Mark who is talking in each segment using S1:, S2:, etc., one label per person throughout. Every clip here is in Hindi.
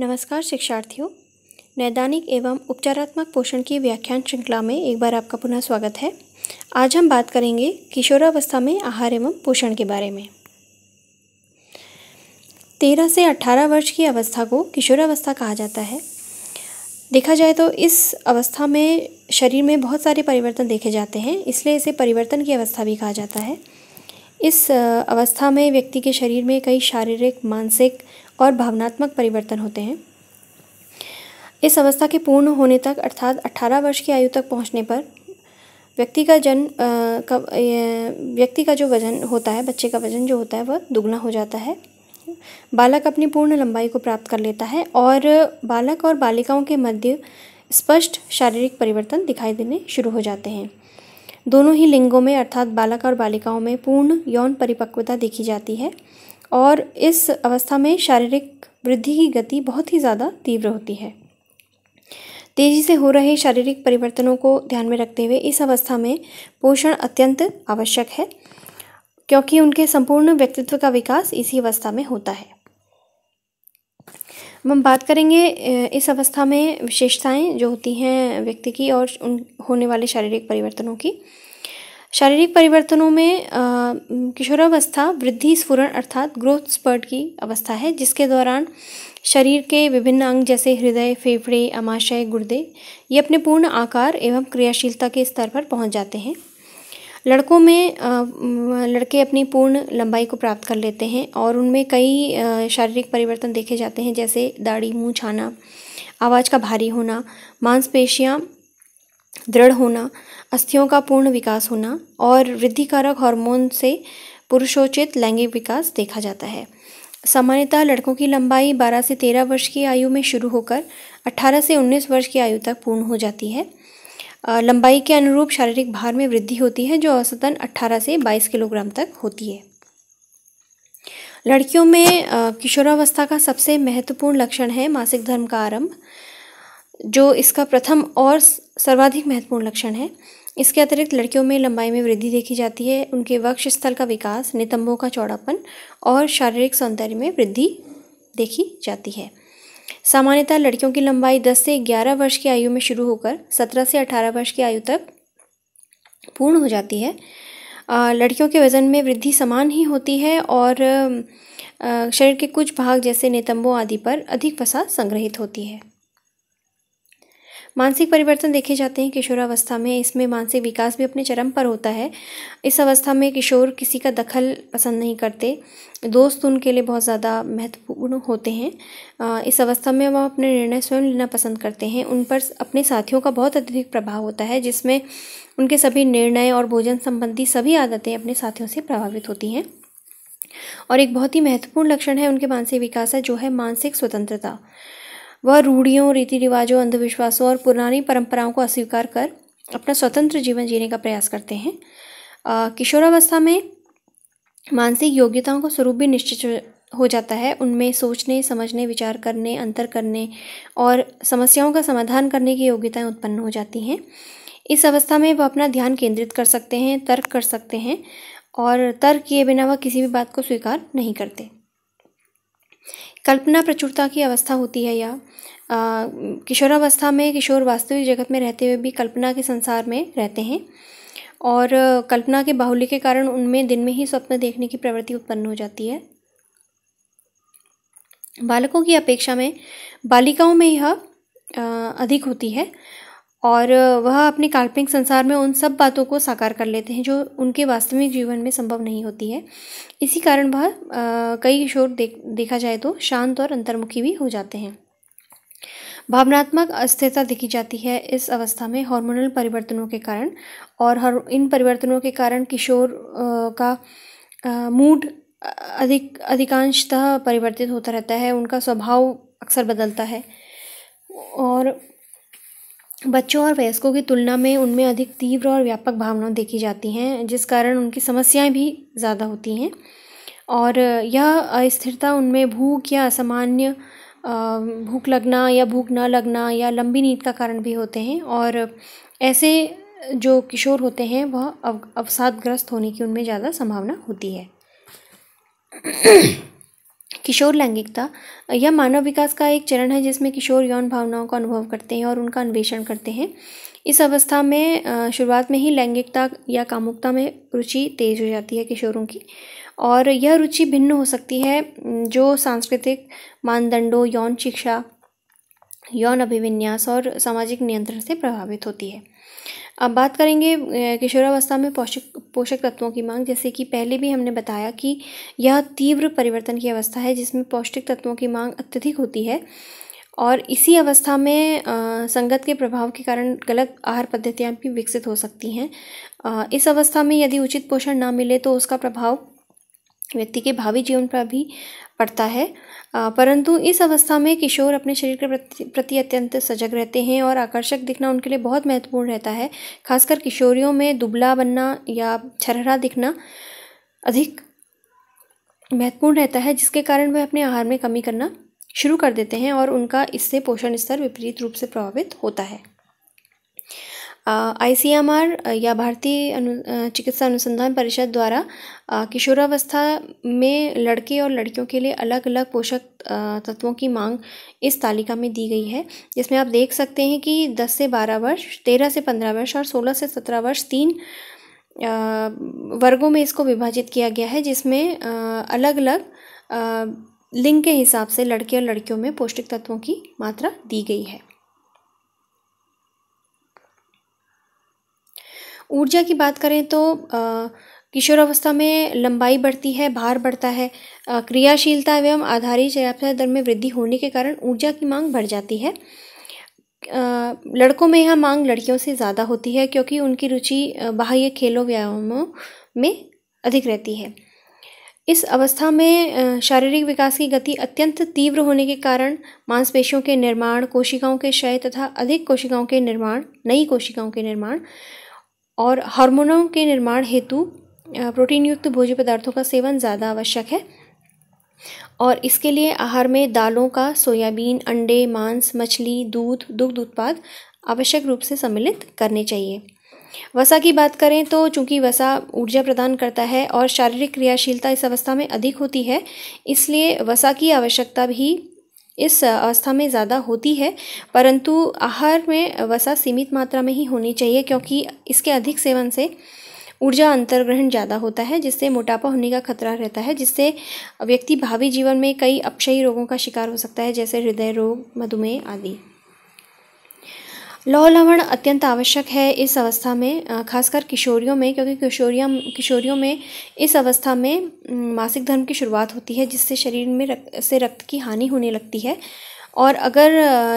S1: नमस्कार शिक्षार्थियों नैदानिक एवं उपचारात्मक पोषण की व्याख्यान श्रृंखला में एक बार आपका पुनः स्वागत है आज हम बात करेंगे किशोरावस्था में आहार एवं पोषण के बारे में तेरह से अठारह वर्ष की अवस्था को किशोरावस्था कहा जाता है देखा जाए तो इस अवस्था में शरीर में बहुत सारे परिवर्तन देखे जाते हैं इसलिए इसे परिवर्तन की अवस्था भी कहा जाता है इस अवस्था में व्यक्ति के शरीर में कई शारीरिक मानसिक और भावनात्मक परिवर्तन होते हैं इस अवस्था के पूर्ण होने तक अर्थात 18 वर्ष की आयु तक पहुंचने पर व्यक्ति का जन का व्यक्ति का जो वजन होता है बच्चे का वजन जो होता है वह दुगना हो जाता है बालक अपनी पूर्ण लंबाई को प्राप्त कर लेता है और बालक और बालिकाओं के मध्य स्पष्ट शारीरिक परिवर्तन दिखाई देने शुरू हो जाते हैं दोनों ही लिंगों में अर्थात बालक और बालिकाओं में पूर्ण यौन परिपक्वता देखी जाती है और इस अवस्था में शारीरिक वृद्धि की गति बहुत ही ज़्यादा तीव्र होती है तेजी से हो रहे शारीरिक परिवर्तनों को ध्यान में रखते हुए इस अवस्था में पोषण अत्यंत आवश्यक है क्योंकि उनके संपूर्ण व्यक्तित्व का विकास इसी अवस्था में होता है हम बात करेंगे इस अवस्था में विशेषताएं जो होती हैं व्यक्ति की और उन होने वाले शारीरिक परिवर्तनों की शारीरिक परिवर्तनों में किशोरावस्था वृद्धि स्फुरन अर्थात ग्रोथ स्पर्ट की अवस्था है जिसके दौरान शरीर के विभिन्न अंग जैसे हृदय फेफड़े अमाशय गुर्दे ये अपने पूर्ण आकार एवं क्रियाशीलता के स्तर पर पहुंच जाते हैं लड़कों में लड़के अपनी पूर्ण लंबाई को प्राप्त कर लेते हैं और उनमें कई शारीरिक परिवर्तन देखे जाते हैं जैसे दाढ़ी मुँह छाना आवाज़ का भारी होना मांसपेशियाँ दृढ़ होना अस्थियों का पूर्ण विकास होना और वृद्धिकारक हार्मोन से पुरुषोचित लैंगिक विकास देखा जाता है सामान्यतः लड़कों की लंबाई 12 से 13 वर्ष की आयु में शुरू होकर 18 से 19 वर्ष की आयु तक पूर्ण हो जाती है लंबाई के अनुरूप शारीरिक भार में वृद्धि होती है जो औसतन 18 से 22 किलोग्राम तक होती है लड़कियों में किशोरावस्था का सबसे महत्वपूर्ण लक्षण है मासिक धर्म का आरंभ जो इसका प्रथम और सर्वाधिक महत्वपूर्ण लक्षण है इसके अतिरिक्त लड़कियों में लंबाई में वृद्धि देखी जाती है उनके वक्ष स्थल का विकास नितंबों का चौड़ापन और शारीरिक सौंदर्य में वृद्धि देखी जाती है सामान्यतः लड़कियों की लंबाई 10 से 11 वर्ष की आयु में शुरू होकर 17 से 18 वर्ष की आयु तक पूर्ण हो जाती है लड़कियों के वज़न में वृद्धि समान ही होती है और शरीर के कुछ भाग जैसे नितंबों आदि पर अधिक वसा संग्रहित होती है मानसिक परिवर्तन देखे जाते हैं किशोरावस्था में इसमें मानसिक विकास भी अपने चरम पर होता है इस अवस्था में किशोर किसी का दखल पसंद नहीं करते दोस्त उनके लिए बहुत ज़्यादा महत्वपूर्ण होते हैं इस अवस्था में वह अपने निर्णय स्वयं लेना पसंद करते हैं उन पर अपने साथियों का बहुत अत्यधिक प्रभाव होता है जिसमें उनके सभी निर्णय और भोजन संबंधी सभी आदतें अपने साथियों से प्रभावित होती हैं और एक बहुत ही महत्वपूर्ण लक्षण है उनके मानसिक विकास है जो है मानसिक स्वतंत्रता वह रूढ़ियों रीति रिवाजों अंधविश्वासों और पुरानी परंपराओं को अस्वीकार कर अपना स्वतंत्र जीवन जीने का प्रयास करते हैं किशोरावस्था में मानसिक योग्यताओं का स्वरूप भी निश्चित हो जाता है उनमें सोचने समझने विचार करने अंतर करने और समस्याओं का समाधान करने की योग्यताएं उत्पन्न हो जाती हैं इस अवस्था में वह अपना ध्यान केंद्रित कर सकते हैं तर्क कर सकते हैं और तर्क किए बिना वह किसी भी बात को स्वीकार नहीं करते कल्पना प्रचुरता की अवस्था होती है या किशोरावस्था में किशोर वास्तविक जगत में रहते हुए भी कल्पना के संसार में रहते हैं और कल्पना के बाहुल्य के कारण उनमें दिन में ही स्वप्न देखने की प्रवृत्ति उत्पन्न हो जाती है बालकों की अपेक्षा में बालिकाओं में यह अधिक होती है और वह अपने काल्पनिक संसार में उन सब बातों को साकार कर लेते हैं जो उनके वास्तविक जीवन में संभव नहीं होती है इसी कारण वह कई किशोर देख देखा जाए तो शांत और अंतर्मुखी भी हो जाते हैं भावनात्मक अस्थिरता देखी जाती है इस अवस्था में हार्मोनल परिवर्तनों के कारण और हर इन परिवर्तनों के कारण किशोर का मूड अधिक अधिकांशतः परिवर्तित होता रहता है उनका स्वभाव अक्सर बदलता है और बच्चों और वयस्कों की तुलना में उनमें अधिक तीव्र और व्यापक भावनाएं देखी जाती हैं जिस कारण उनकी समस्याएं भी ज़्यादा होती हैं और यह अस्थिरता उनमें भूख या असामान्य भूख लगना या भूख न लगना या लंबी नींद का कारण भी होते हैं और ऐसे जो किशोर होते हैं वह अव अवसादग्रस्त होने की उनमें ज़्यादा संभावना होती है किशोर लैंगिकता यह मानव विकास का एक चरण है जिसमें किशोर यौन भावनाओं का अनुभव करते हैं और उनका अन्वेषण करते हैं इस अवस्था में शुरुआत में ही लैंगिकता या कामुकता में रुचि तेज हो जाती है किशोरों की और यह रुचि भिन्न हो सकती है जो सांस्कृतिक मानदंडों यौन शिक्षा यौन अभिविन्यास और सामाजिक नियंत्रण से प्रभावित होती है अब बात करेंगे किशोरावस्था में पोषक पोषक तत्वों की मांग जैसे कि पहले भी हमने बताया कि यह तीव्र परिवर्तन की अवस्था है जिसमें पौष्टिक तत्वों की मांग अत्यधिक होती है और इसी अवस्था में संगत के प्रभाव के कारण गलत आहार पद्धतियाँ भी विकसित हो सकती हैं इस अवस्था में यदि उचित पोषण ना मिले तो उसका प्रभाव व्यक्ति के भावी जीवन पर भी पड़ता है परंतु इस अवस्था में किशोर अपने शरीर के प्रति, प्रति अत्यंत सजग रहते हैं और आकर्षक दिखना उनके लिए बहुत महत्वपूर्ण रहता है खासकर किशोरियों में दुबला बनना या छरहरा दिखना अधिक महत्वपूर्ण रहता है जिसके कारण वह अपने आहार में कमी करना शुरू कर देते हैं और उनका इससे पोषण स्तर विपरीत रूप से प्रभावित होता है आई या भारतीय अनु चिकित्सा अनुसंधान परिषद द्वारा किशोरावस्था में लड़के और लड़कियों के लिए अलग अलग पोषक तत्वों की मांग इस तालिका में दी गई है जिसमें आप देख सकते हैं कि 10 से 12 वर्ष 13 से 15 वर्ष और 16 से 17 वर्ष तीन वर्गों में इसको विभाजित किया गया है जिसमें अलग अलग लिंग के हिसाब से लड़के और लड़कियों में पौष्टिक तत्वों की मात्रा दी गई है ऊर्जा की बात करें तो किशोरावस्था में लंबाई बढ़ती है भार बढ़ता है क्रियाशीलता एवं आधारित चयापचय दर में वृद्धि होने के कारण ऊर्जा की मांग बढ़ जाती है लड़कों में यह मांग लड़कियों से ज़्यादा होती है क्योंकि उनकी रुचि बाह्य खेलों व्यायामों में अधिक रहती है इस अवस्था में शारीरिक विकास की गति अत्यंत तीव्र होने के कारण मांसपेशियों के निर्माण कोशिकाओं के क्षय तथा अधिक कोशिकाओं के निर्माण नई कोशिकाओं के निर्माण और हार्मोनों के निर्माण हेतु प्रोटीन युक्त भोज्य पदार्थों का सेवन ज़्यादा आवश्यक है और इसके लिए आहार में दालों का सोयाबीन अंडे मांस मछली दूध दुग्ध उत्पाद आवश्यक रूप से सम्मिलित करने चाहिए वसा की बात करें तो चूंकि वसा ऊर्जा प्रदान करता है और शारीरिक क्रियाशीलता इस अवस्था में अधिक होती है इसलिए वसा की आवश्यकता भी इस अवस्था में ज़्यादा होती है परंतु आहार में वसा सीमित मात्रा में ही होनी चाहिए क्योंकि इसके अधिक सेवन से ऊर्जा अंतर्ग्रहण ज़्यादा होता है जिससे मोटापा होने का खतरा रहता है जिससे व्यक्ति भावी जीवन में कई अपशयी रोगों का शिकार हो सकता है जैसे हृदय रोग मधुमेह आदि लौह लवण अत्यंत आवश्यक है इस अवस्था में खासकर किशोरियों में क्योंकि किशोरिया किशोरियों में इस अवस्था में मासिक धर्म की शुरुआत होती है जिससे शरीर में रक्त से रक्त की हानि होने लगती है और अगर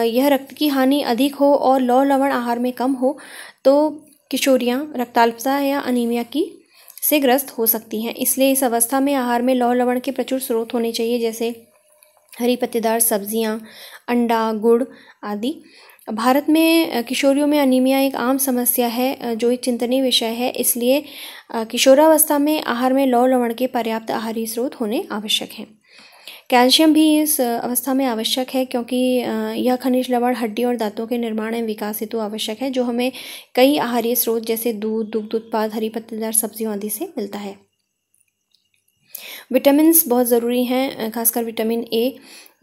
S1: यह रक्त की हानि अधिक हो और लौह लवण आहार में कम हो तो किशोरियाँ रक्ताल्पता या अनिमिया की से ग्रस्त हो सकती हैं इसलिए इस अवस्था में आहार में लौह लवण के प्रचुर स्रोत होने चाहिए जैसे हरी पत्तेदार सब्जियाँ अंडा गुड़ आदि भारत में किशोरियों में अनीमिया एक आम समस्या है जो एक चिंतनीय विषय है इसलिए किशोरावस्था में आहार में लौ लवण के पर्याप्त आहारी स्रोत होने आवश्यक हैं कैल्शियम भी इस अवस्था में आवश्यक है क्योंकि यह खनिज लवण हड्डी और दांतों के निर्माण एवं विकास हेतु आवश्यक है जो हमें कई आहारीय स्रोत जैसे दूध दुग्ध उत्पाद हरी पत्तेदार सब्जियों आदि से मिलता है विटामिन बहुत ज़रूरी हैं खासकर विटामिन ए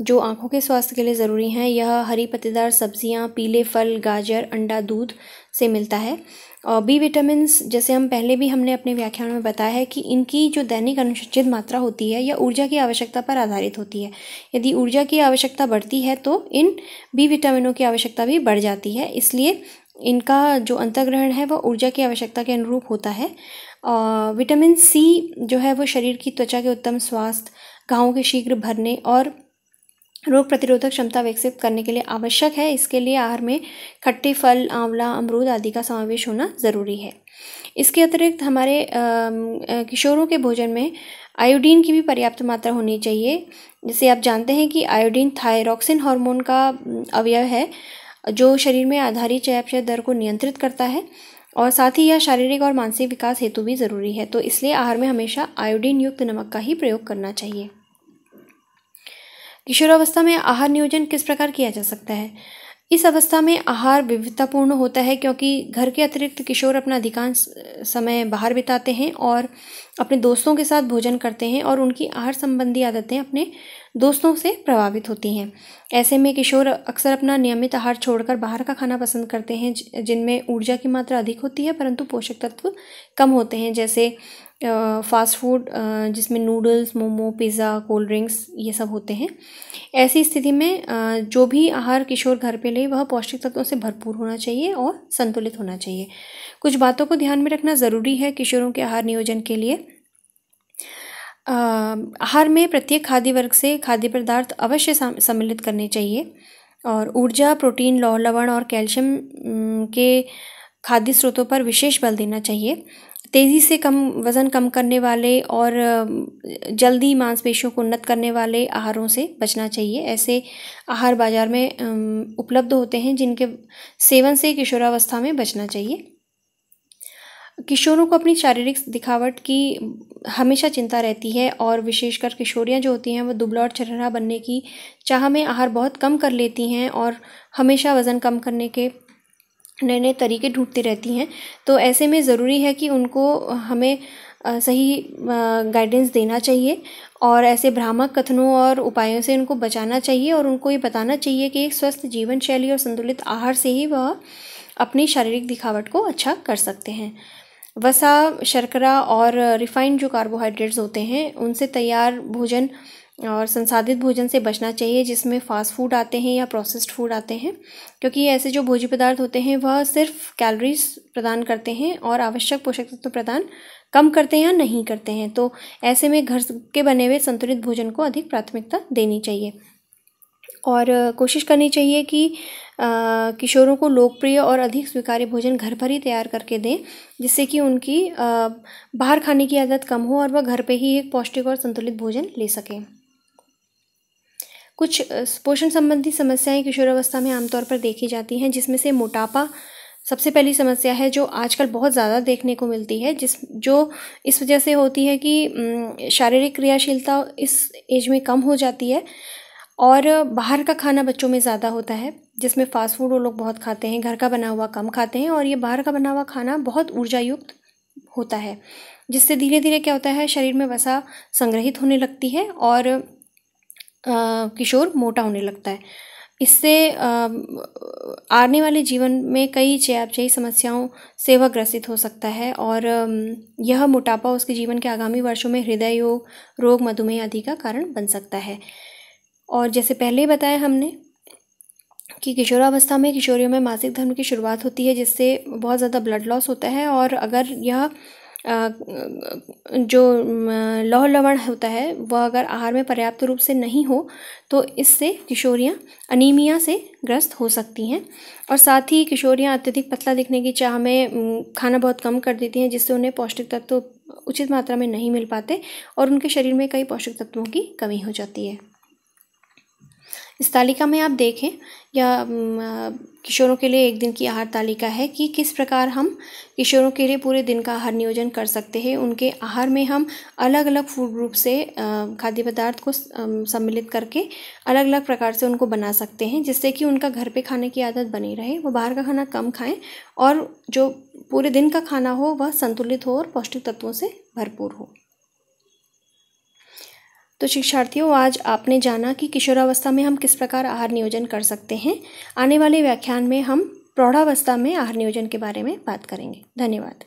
S1: जो आँखों के स्वास्थ्य के लिए ज़रूरी हैं यह हरी पत्तेदार सब्जियाँ पीले फल गाजर अंडा दूध से मिलता है और बी विटामिन जैसे हम पहले भी हमने अपने व्याख्यान में बताया है कि इनकी जो दैनिक अनुसूचित मात्रा होती है या ऊर्जा की आवश्यकता पर आधारित होती है यदि ऊर्जा की आवश्यकता बढ़ती है तो इन बी विटामिनों की आवश्यकता भी बढ़ जाती है इसलिए इनका जो अंतर्ग्रहण है वह ऊर्जा की आवश्यकता के अनुरूप होता है विटामिन सी जो है वो शरीर की त्वचा के उत्तम स्वास्थ्य घावों के शीघ्र भरने और रोग प्रतिरोधक क्षमता विकसित करने के लिए आवश्यक है इसके लिए आहार में खट्टे फल आंवला अमरूद आदि का समावेश होना ज़रूरी है इसके अतिरिक्त हमारे किशोरों के भोजन में आयोडीन की भी पर्याप्त मात्रा होनी चाहिए जैसे आप जानते हैं कि आयोडीन थायरॉक्सिन हार्मोन का अवयव है जो शरीर में आधारित चयापचय दर को नियंत्रित करता है और साथ ही यह शारीरिक और मानसिक विकास हेतु भी ज़रूरी है तो इसलिए आहार में हमेशा आयोडीन युक्त नमक का ही प्रयोग करना चाहिए किशोरावस्था में आहार नियोजन किस प्रकार किया जा सकता है इस अवस्था में आहार विविधतापूर्ण होता है क्योंकि घर के अतिरिक्त किशोर अपना अधिकांश समय बाहर बिताते हैं और अपने दोस्तों के साथ भोजन करते हैं और उनकी आहार संबंधी आदतें अपने दोस्तों से प्रभावित होती हैं ऐसे में किशोर अक्सर अपना नियमित आहार छोड़कर बाहर का खाना पसंद करते हैं जिनमें ऊर्जा की मात्रा अधिक होती है परंतु पोषक तत्व कम होते हैं जैसे फ़ास्ट फूड जिसमें noodles momo pizza cold drinks ये सब होते हैं ऐसी स्थिति में जो भी आहार किशोर घर पे ले वह पौष्टिक तत्वों से भरपूर होना चाहिए और संतुलित होना चाहिए कुछ बातों को ध्यान में रखना ज़रूरी है किशोरों के आहार नियोजन के लिए आहार में प्रत्येक खाद्य वर्ग से खाद्य पदार्थ अवश्य सम्मिलित करने चाहिए और ऊर्जा प्रोटीन लौह लवण और कैल्शियम के खाद्य स्रोतों पर विशेष बल देना चाहिए तेज़ी से कम वज़न कम करने वाले और जल्दी मांसपेशियों को उन्नत करने वाले आहारों से बचना चाहिए ऐसे आहार बाज़ार में उपलब्ध होते हैं जिनके सेवन से किशोरावस्था में बचना चाहिए किशोरों को अपनी शारीरिक दिखावट की हमेशा चिंता रहती है और विशेषकर किशोरियाँ जो होती हैं वो दुबला और चरहरा बनने की चाह में आहार बहुत कम कर लेती हैं और हमेशा वज़न कम करने के नए नए तरीके ढूंढती रहती हैं तो ऐसे में ज़रूरी है कि उनको हमें सही गाइडेंस देना चाहिए और ऐसे भ्रामक कथनों और उपायों से उनको बचाना चाहिए और उनको ये बताना चाहिए कि एक स्वस्थ जीवन शैली और संतुलित आहार से ही वह अपनी शारीरिक दिखावट को अच्छा कर सकते हैं वसा शर्करा और रिफाइंड जो कार्बोहाइड्रेट्स होते हैं उनसे तैयार भोजन और संसाधित भोजन से बचना चाहिए जिसमें फ़ास्ट फूड आते हैं या प्रोसेस्ड फूड आते हैं क्योंकि ऐसे जो भोज्य पदार्थ होते हैं वह सिर्फ कैलोरीज प्रदान करते हैं और आवश्यक पोषक तत्व प्रदान कम करते हैं या नहीं करते हैं तो ऐसे में घर के बने हुए संतुलित भोजन को अधिक प्राथमिकता देनी चाहिए और कोशिश करनी चाहिए कि आ, किशोरों को लोकप्रिय और अधिक स्वीकार्य भोजन घर पर ही तैयार करके दें जिससे कि उनकी आ, बाहर खाने की आदत कम हो और वह घर पे ही एक पौष्टिक और संतुलित भोजन ले सकें कुछ पोषण संबंधी समस्याएं किशोरावस्था में आमतौर पर देखी जाती हैं जिसमें से मोटापा सबसे पहली समस्या है जो आजकल बहुत ज़्यादा देखने को मिलती है जिस जो इस वजह से होती है कि शारीरिक क्रियाशीलता इस एज में कम हो जाती है और बाहर का खाना बच्चों में ज़्यादा होता है जिसमें फास्ट फूड वो लोग बहुत खाते हैं घर का बना हुआ कम खाते हैं और ये बाहर का बना हुआ खाना बहुत ऊर्जा युक्त होता है जिससे धीरे धीरे क्या होता है शरीर में वसा संग्रहित होने लगती है और किशोर मोटा होने लगता है इससे आने वाले जीवन में कई चयापचयी समस्याओं से वह ग्रसित हो सकता है और यह मोटापा उसके जीवन के आगामी वर्षों में हृदय योग रोग मधुमेह आदि का कारण बन सकता है और जैसे पहले बताया हमने कि किशोरावस्था में किशोरियों में मासिक धर्म की शुरुआत होती है जिससे बहुत ज़्यादा ब्लड लॉस होता है और अगर यह जो लौह लवण होता है वह अगर आहार में पर्याप्त रूप से नहीं हो तो इससे किशोरियाँ अनीमिया से ग्रस्त हो सकती हैं और साथ ही किशोरियाँ अत्यधिक पतला दिखने की चाह में खाना बहुत कम कर देती हैं जिससे उन्हें पौष्टिक तत्व उचित मात्रा में नहीं मिल पाते और उनके शरीर में कई पौष्टिक तत्वों की कमी हो जाती है इस तालिका में आप देखें या किशोरों के लिए एक दिन की आहार तालिका है कि किस प्रकार हम किशोरों के लिए पूरे दिन का आहार नियोजन कर सकते हैं उनके आहार में हम अलग अलग फूड ग्रुप से खाद्य पदार्थ को सम्मिलित करके अलग अलग प्रकार से उनको बना सकते हैं जिससे कि उनका घर पे खाने की आदत बनी रहे वो बाहर का खाना कम खाएँ और जो पूरे दिन का खाना हो वह संतुलित हो और पौष्टिक तत्वों से भरपूर हो तो शिक्षार्थियों आज आपने जाना कि किशोरावस्था में हम किस प्रकार आहार नियोजन कर सकते हैं आने वाले व्याख्यान में हम प्रौढ़ावस्था में आहार नियोजन के बारे में बात करेंगे धन्यवाद